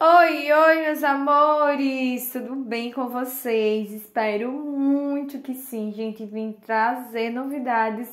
Oi, oi, meus amores! Tudo bem com vocês? Espero muito que sim, gente. Vim trazer novidades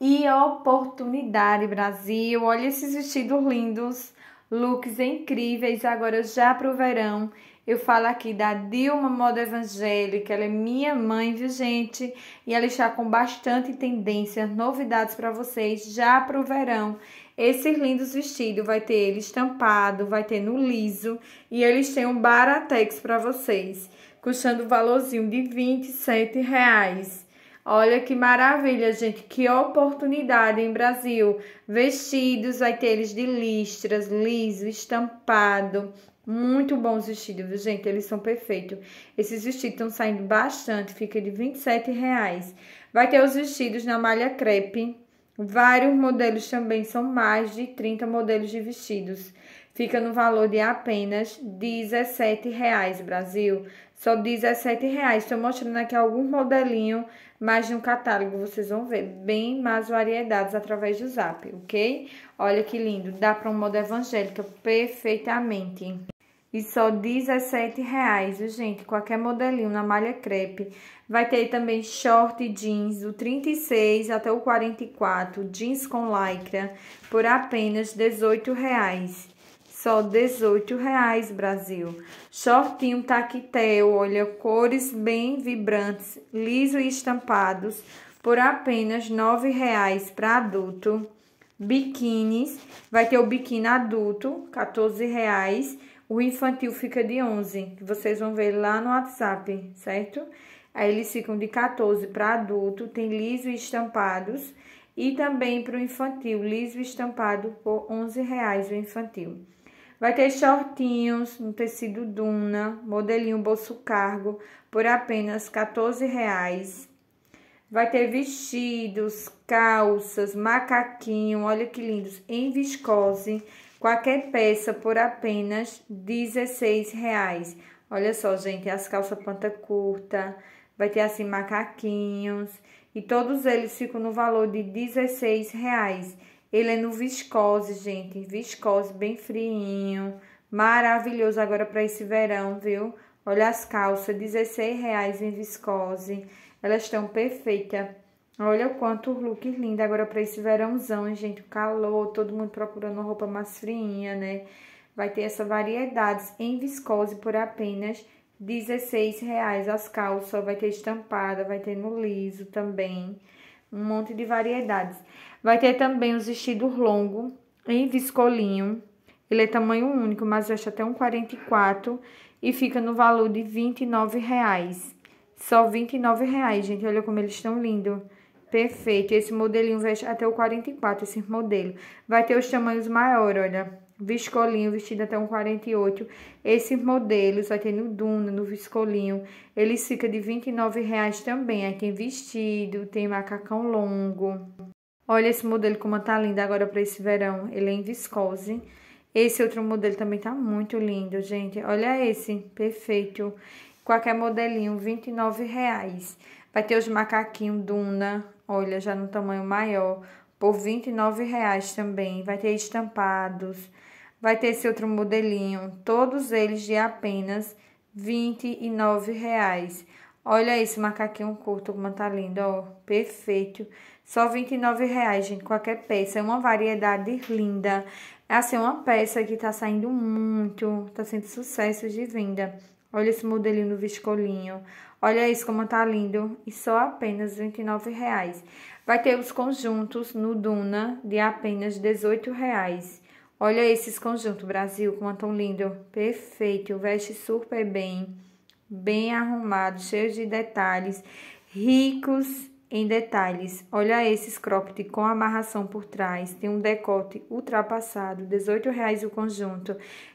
e oportunidade, Brasil. Olha esses vestidos lindos, looks incríveis, agora já pro verão. Eu falo aqui da Dilma Moda Evangélica, ela é minha mãe, viu, gente? E ela está com bastante tendência, novidades para vocês já pro verão. Esses lindos vestidos vai ter ele estampado, vai ter no liso e eles têm um baratex para vocês, custando o valorzinho de 27 reais. Olha que maravilha, gente, que oportunidade em Brasil. Vestidos, vai ter eles de listras, liso, estampado. Muito bons vestidos, gente, eles são perfeitos. Esses vestidos estão saindo bastante, fica de 27 reais. Vai ter os vestidos na malha crepe, Vários modelos também são mais de 30 modelos de vestidos. Fica no valor de apenas R$17,00, Brasil. Só R$17,00. Estou mostrando aqui algum modelinho, mas no catálogo vocês vão ver bem mais variedades através do zap, ok? Olha que lindo. Dá para um moda evangélica perfeitamente. E só R$17,00, viu, gente? Qualquer modelinho na malha crepe. Vai ter também short jeans do 36 até o 44, jeans com lycra, por apenas R$18,00. Só R$18,00, Brasil. Shortinho taquetel, olha, cores bem vibrantes, liso e estampados, por apenas R$9,00 para adulto. Biquínis, vai ter o biquíni adulto, R$14,00 o infantil fica de 11, que vocês vão ver lá no WhatsApp, certo? Aí eles ficam de 14 para adulto, tem liso e estampados. E também para o infantil, liso e estampado por 11 reais o infantil. Vai ter shortinhos no tecido Duna, modelinho bolso cargo, por apenas 14 reais. Vai ter vestidos, calças, macaquinho, olha que lindos, em viscose, Qualquer peça por apenas R$16,00. Olha só, gente, as calças panta curta, vai ter assim macaquinhos e todos eles ficam no valor de R$16,00. Ele é no viscose, gente, viscose bem friinho, maravilhoso agora para esse verão, viu? Olha as calças, R$16,00 em viscose, elas estão perfeitas Olha o quanto look lindo agora para esse verãozão, gente. O calor, todo mundo procurando roupa mais friinha, né? Vai ter essa variedade em viscose por apenas R$16,00 as calças. Vai ter estampada, vai ter no liso também. Um monte de variedades. Vai ter também os vestidos longos em viscolinho. Ele é tamanho único, mas acho até um 44 e fica no valor de R$29,00. Só R$29,00, gente. Olha como eles estão lindos. Perfeito. Esse modelinho veste até o 44, esse modelo. Vai ter os tamanhos maiores, olha. Viscolinho vestido até um 48. Esses modelos, vai ter no Duna, no Viscolinho. Eles fica de R$29,00 também. Aí tem vestido, tem macacão longo. Olha esse modelo como tá lindo agora para esse verão. Ele é em viscose. Esse outro modelo também tá muito lindo, gente. Olha esse, perfeito. Qualquer modelinho, R$29,00. Vai ter os macaquinhos Duna, olha, já no tamanho maior, por R$29,00 também. Vai ter estampados, vai ter esse outro modelinho, todos eles de apenas R$29,00. Olha esse macaquinho curto, como tá lindo, ó, perfeito. Só R$29,00, gente, qualquer peça. É uma variedade linda. É assim, uma peça que tá saindo muito, tá sendo sucesso de venda. Olha esse modelinho do viscolinho. Olha isso como tá lindo. E só apenas R$ Vai ter os conjuntos no Duna de apenas R$ Olha esses conjuntos, Brasil, como tão lindo. Perfeito, veste super bem. Bem arrumado, cheio de detalhes. Ricos em detalhes. Olha esse cropped com amarração por trás. Tem um decote ultrapassado. R$18,00 o conjunto.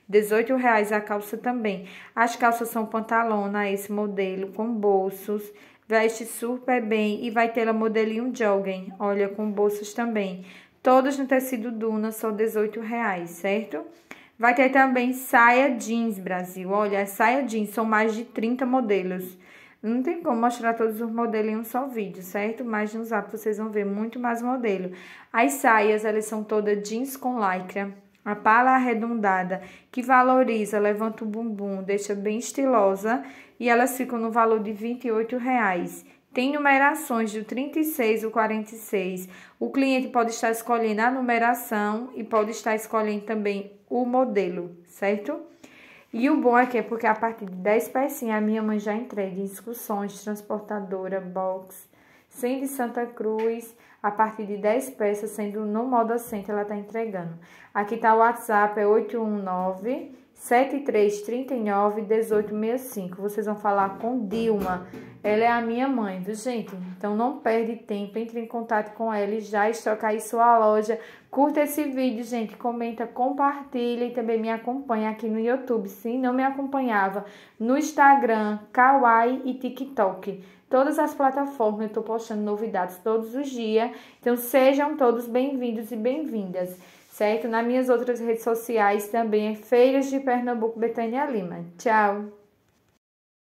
R$18,00 a calça também. As calças são pantalona, esse modelo, com bolsos. Veste super bem e vai ter a modelinho jogging. Olha, com bolsos também. Todos no tecido Duna, só R$18,00, certo? Vai ter também saia jeans, Brasil. Olha, saia jeans, são mais de 30 modelos. Não tem como mostrar todos os modelos em um só vídeo, certo? Mas no zap vocês vão ver muito mais modelo. As saias, elas são todas jeans com lycra. A pala arredondada, que valoriza, levanta o bumbum, deixa bem estilosa. E elas ficam no valor de R$ 28,00. Tem numerações do 36 ao 46. O cliente pode estar escolhendo a numeração e pode estar escolhendo também o modelo, certo? E o bom é que é porque a partir de 10 pecinhas a minha mãe já entrega em discussões, transportadora, box, 100 de Santa Cruz, a partir de 10 peças, sendo no modo assento ela está entregando. Aqui está o WhatsApp, é 819 7339 1865. Vocês vão falar com Dilma. Ela é a minha mãe, viu, gente? Então não perde tempo, entre em contato com ela e já estoca aí sua loja. Curta esse vídeo, gente, comenta, compartilha e também me acompanha aqui no YouTube, se não me acompanhava, no Instagram, Kawaii e TikTok todas as plataformas. Eu estou postando novidades todos os dias. Então, sejam todos bem-vindos e bem-vindas, certo? Nas minhas outras redes sociais também é Feiras de Pernambuco, Betânia Lima. Tchau!